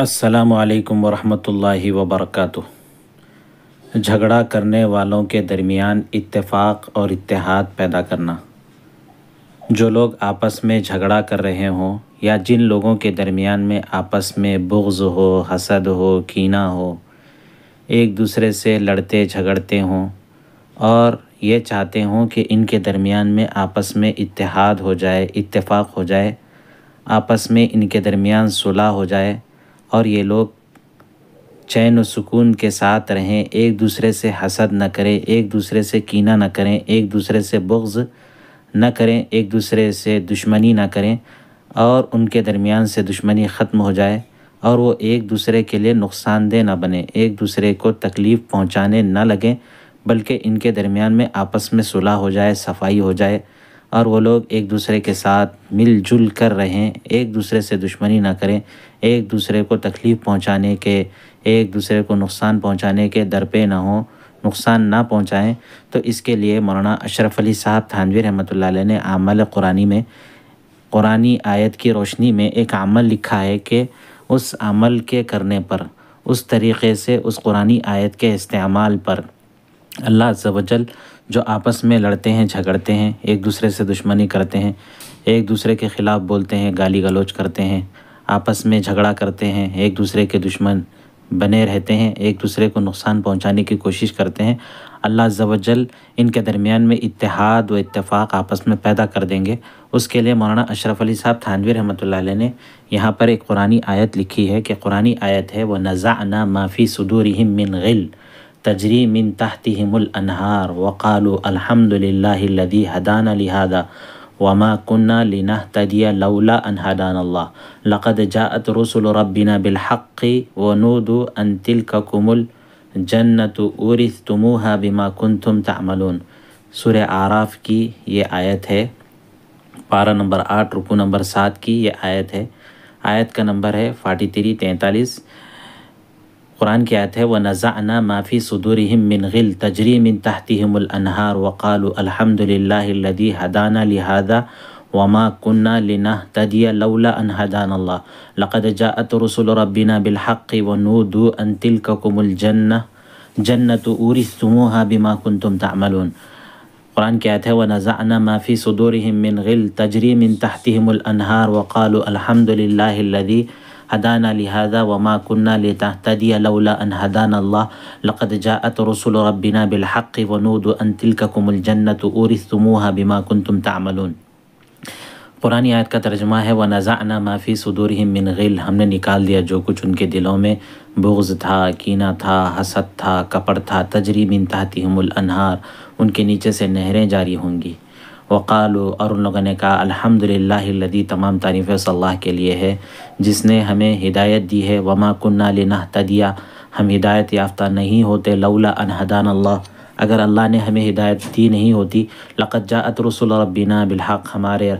असलकम वरहमतुल्लाहि वबरकatuh झगड़ा करने वालों के दरमियान इतफाक़ और इतिहाद पैदा करना जो लोग आपस में झगड़ा कर रहे हों या जिन लोगों के दरमियान में आपस में बुग्ज़ हो हसद हो कीना हो एक दूसरे से लड़ते झगड़ते हों और ये चाहते हों कि इनके दरमियान में आपस में इत्तेहाद हो जाए इतफ़ाक़ हो जाए आपस में इनके दरमियान सुलह हो जाए और ये लोग चैन व सुकून के साथ रहें एक दूसरे से हसद न करें एक दूसरे से कीना न करें एक दूसरे से बुग्ज़ न करें एक दूसरे से दुश्मनी ना करें और उनके दरमियान से दुश्मनी ख़त्म हो जाए और वो एक दूसरे के लिए नुकसानदेह ना बने एक दूसरे को तकलीफ़ पहुंचाने ना लगें बल्कि इनके दरमियान में आपस में सुलह हो जाए सफाई हो जाए और वो लोग एक दूसरे के साथ मिलजुल कर रहें एक दूसरे से दुश्मनी ना करें एक दूसरे को तकलीफ़ पहुंचाने के एक दूसरे को नुकसान पहुंचाने के दरपे ना हों नुकसान ना पहुंचाएं तो इसके लिए मौलाना अशरफ अली साहब थानवी रहमत ने आमल कुरानी में कुरानी आयत की रोशनी में एक अमल लिखा है कि उस अमल के करने पर उस तरीक़े से उस कुरानी आयत के इस्तेमाल पर अल्लाह जवजल जो आपस में लड़ते हैं झगड़ते हैं एक दूसरे से दुश्मनी करते हैं एक दूसरे के ख़िलाफ़ बोलते हैं गाली गलौज करते हैं आपस में झगड़ा करते हैं एक दूसरे के दुश्मन बने रहते हैं एक दूसरे को नुकसान पहुंचाने की कोशिश करते हैं अल्लाह जवजल इनके दरमियान में इतिहाद व इतफ़ाक़ आपस में पैदा कर देंगे उसके लिए मौलाना अशरफ अली साहब थानवी रहमत ने यहाँ पर एक कुरानी आयत लिखी है कि कुरानी आयत है वह नज़ाना माफ़ी सदूर मिन गिल तजरी मिन तहतमल अनहार वक़ालू अलहमदिल्लादी हदान लिहादा वमा कुन्ना लिना तदिया लौला अनहदान अल्लाह लक़द जाअत रसुल रब्बिना बिलहक़ी व नूदु अन तिलक कुमुल जन्नत उरिस बिमा कुंतुम तमलून सुर आराफ की यह आयत है पारा नंबर आठ रुकू नंबर सात की यह आयत है आयत का नंबर है फाटी थ्री तैंतालीस قرآن کی آیت ہے وَنَزَعْنَا مَا فِي صُدُورِهِمْ مِنْ غِلْ تَجْرِي مِنْ تَحْتِهِمُ الْأَنْهَارُ وَقَالُوا الْحَمْدُ لِلَّهِ الَّذِي هَدَانَا لِهَذَا وَمَا كُنَّا لِنَهْتَدِيَ لَوْلَا أَنْ هَدَانَا اللَّهُ لَقَدْ جَاءَتْ رُسُلُ رَبِّنَا بِالْحَقِّ وَنُودُوا أَنْ تِلْكَكُمُ الْجَنَّةُ جَنَّةُ أُورِثْتُمُوهَا بِمَا كُنْتُمْ تَعْمَلُونَ قرآن کی آیت ہے وَنَزَعْنَا مَا فِي صُدُورِهِمْ مِنْ غِلْ تَجْرِي مِنْ تَحْتِهِمُ الْأَنْهَارُ وَقَالُوا الْحَمْدُ لِلَّهِ الَّذِي हदाना लिहाजा वमा कन्ना लेताहतदिया लौला अन हदान अल्लाह लक़द जात रसुल रब्बिना बिलहक़ वनूद अन तिलकुमुल जन्नत उरिसमूहा बिमा कुंतुम तामलून पुरानी आयत का तर्जमा है व नज़ाना माफ़ी सदूर मिन गिल हमने निकाल दिया जो कुछ उनके दिलों में बुग्ज़ था कीना था हसद था कपड़ था तजरीब इन तहती हमल अनहार उनके नीचे से नहरें जारी होंगी वक़ाल और उन लोगों ने कहा अलहमदिल्लादी तमाम तारीफ़ सल्लाह के लिए है जिसने हमें हिदायत दी है वमा कन्ना लनहता हम हिदायत याफ़्ता नहीं होते लौला अनहदान अल्लाह अगर अल्लाह ने हमें हिदायत दी नहीं होती लक़त जात रसूल रबीना बिलहक हमारे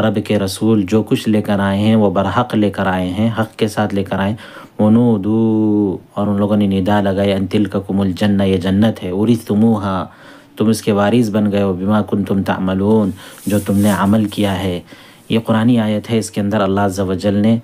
अरब के रसूल जो कुछ लेकर आए हैं वो बरहक लेकर आए हैं हक़ के साथ लेकर आए दू और उन लोगों ने निदा लगाई अनतिल का कुमुल जन्ना ये जन्नत है उरी तुमूहा तुम इसके वारिस बन गए हो बिमा कुन तुम तमलून जो तुमने अमल किया है ये कुरानी आयत है इसके अंदर अल्लाह जवजल ने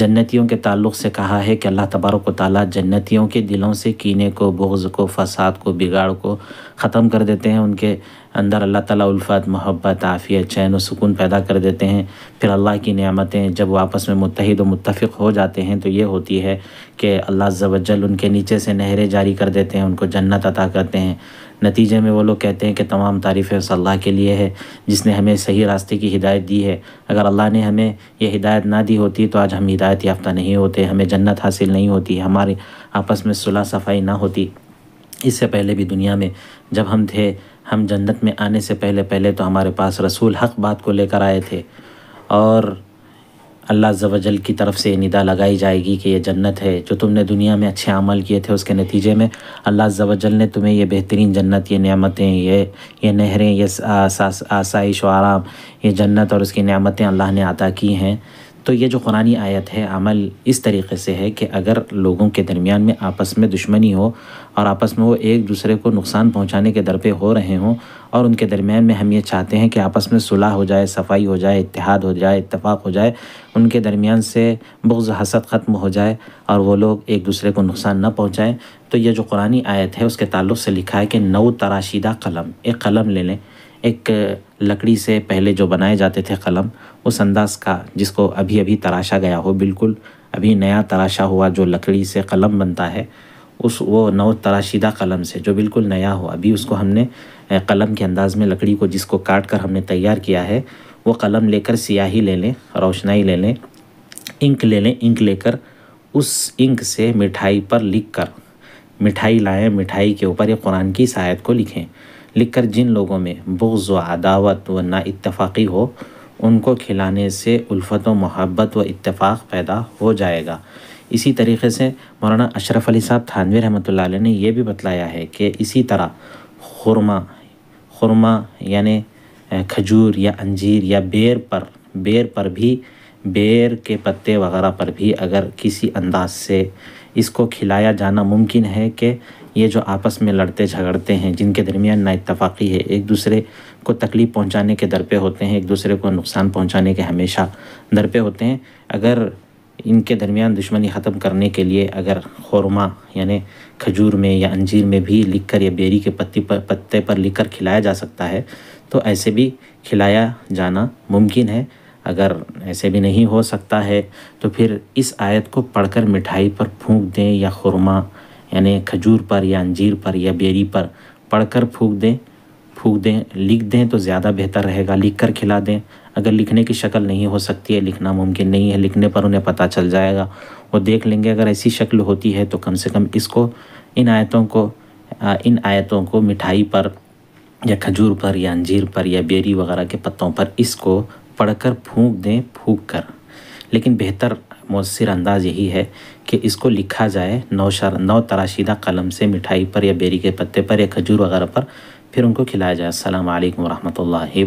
जन्नतियों के ताल्लुक़ से कहा है कि अल्लाह तबारक ताली जन्नतियों के दिलों से कीने को बोझ को फसाद को बिगाड़ को ख़त्म कर देते हैं उनके अंदर अल्लाह ताला उल्फ़त मोहब्बत आफ़ियत चैन व सुकून पैदा कर देते हैं फिर अल्लाह की नियामतें जब वो आपस में मुतहद व मुतफ़ हो जाते हैं तो ये होती है कि अल्लाह जवजल उनके नीचे से नहरें जारी कर देते हैं उनको जन्नत अता करते हैं नतीजे में वो लोग कहते हैं कि तमाम तारीफ़ अल्लाह के लिए है जिसने हमें सही रास्ते की हिदायत दी है अगर अल्लाह ने हमें यह हिदायत ना दी होती तो आज हम हिदायत याफ्ता नहीं होते हमें जन्नत हासिल नहीं होती हमारे आपस में सुलह सफाई ना होती इससे पहले भी दुनिया में जब हम थे हम जन्नत में आने से पहले पहले तो हमारे पास रसूल हक़ बात को लेकर आए थे और अल्लाह जवजल की तरफ से निदा लगाई जाएगी कि ये जन्नत है जो तुमने दुनिया में अच्छे अमल किए थे उसके नतीजे में अल्लाह जवजल ने तुम्हें ये बेहतरीन जन्नत ये नियामतें ये ये नहरें ये आसाइश व आराम ये जन्नत और उसकी नियामतें अल्लाह ने अदा की हैं तो ये जो कुरानी आयत है अमल इस तरीके से है कि अगर लोगों के दरमियान में आपस में दुश्मनी हो और आपस में वो एक दूसरे को नुकसान पहुंचाने के दर पे हो रहे हों और उनके दरमियान में हम ये चाहते हैं कि आपस में सुलह हो जाए सफाई हो जाए इतिहाद हो जाए इतफ़ाक़ हो जाए उनके दरमियान से बुग्ज़ हसद ख़त्म हो जाए और वो लोग एक दूसरे को नुकसान न पहुँचाएँ तो ये जो कुरानी आयत है उसके ताल्लुक़ से लिखा है कि नौ तराशीदा कलम एक कलम ले लें एक लकड़ी से पहले जो बनाए जाते थे कलम उस अंदाज़ का जिसको अभी अभी तराशा गया हो बिल्कुल अभी नया तराशा हुआ जो लकड़ी से कलम बनता है उस वो नव तराशीदा कलम से जो बिल्कुल नया हो अभी उसको हमने कलम के अंदाज़ में लकड़ी को जिसको काट कर हमने तैयार किया है वो कलम लेकर सियाही ले लें रोशनाई ले लें इंक ले लें इंक लेकर उस इंक से मिठाई पर लिख कर मिठाई लाएँ मिठाई के ऊपर ये कुरान की शायद को लिखें लिखकर जिन लोगों में बुग्ज़ व अदावत व नाइतफ़ाक़ी हो उनको खिलाने से उल्फत व मोहब्बत व इतफ़ाक़ पैदा हो जाएगा इसी तरीके से मौलाना अशरफ अली साहब थानवी रहमत ने यह भी बतलाया है कि इसी तरह खुरमा खुरमा यानि खजूर या अंजीर या बेर पर बेर पर भी बेर के पत्ते वगैरह पर भी अगर किसी अंदाज से इसको खिलाया जाना मुमकिन है कि ये जो आपस में लड़ते झगड़ते हैं जिनके दरमियान नाइतफाक़ी है एक दूसरे को तकलीफ़ पहुंचाने के दर पे होते हैं एक दूसरे को नुकसान पहुंचाने के हमेशा दर पे होते हैं अगर इनके दरमियान दुश्मनी ख़त्म करने के लिए अगर खरमा यानी खजूर में या अंजीर में भी लिख कर या बेरी के पत्ती पर पत्ते पर लिख कर खिलाया जा सकता है तो ऐसे भी खिलाया जाना मुमकिन है अगर ऐसे भी नहीं हो सकता है तो फिर इस आयत को पढ़कर मिठाई पर फूंक दें या खुरमा यानी खजूर पर या अंजीर पर या बेरी पर पढ़कर फूंक दें फूंक दें लिख दें तो ज़्यादा बेहतर रहेगा लिख कर खिला दें अगर लिखने की शक्ल नहीं हो सकती है लिखना मुमकिन नहीं है लिखने पर उन्हें पता चल जाएगा वो देख लेंगे अगर ऐसी शक्ल होती है तो कम से कम इसको इन आयतों को इन आयतों को मिठाई पर या खजूर पर या अंजीर पर या बेरी वगैरह के पत्तों पर इसको पढ़कर फूंक दें फूंक कर लेकिन बेहतर मौसर अंदाज यही है कि इसको लिखा जाए नौ शर नौ तराशीदा कलम से मिठाई पर या बेरी के पत्ते पर या खजूर वगैरह पर फिर उनको खिलाया जाए अल्लाम वरहमल